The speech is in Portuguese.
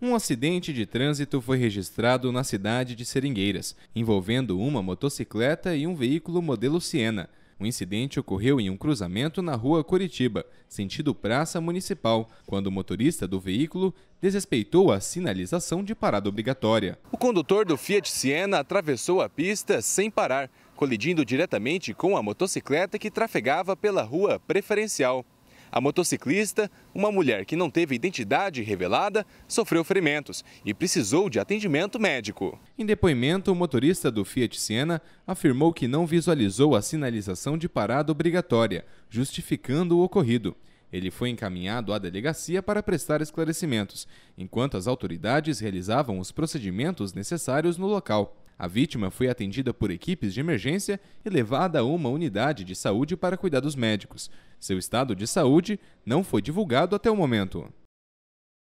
Um acidente de trânsito foi registrado na cidade de Seringueiras, envolvendo uma motocicleta e um veículo modelo Siena. O incidente ocorreu em um cruzamento na rua Curitiba, sentido Praça Municipal, quando o motorista do veículo desrespeitou a sinalização de parada obrigatória. O condutor do Fiat Siena atravessou a pista sem parar, colidindo diretamente com a motocicleta que trafegava pela rua preferencial. A motociclista, uma mulher que não teve identidade revelada, sofreu ferimentos e precisou de atendimento médico. Em depoimento, o motorista do Fiat Siena afirmou que não visualizou a sinalização de parada obrigatória, justificando o ocorrido. Ele foi encaminhado à delegacia para prestar esclarecimentos, enquanto as autoridades realizavam os procedimentos necessários no local. A vítima foi atendida por equipes de emergência e levada a uma unidade de saúde para cuidados médicos. Seu estado de saúde não foi divulgado até o momento.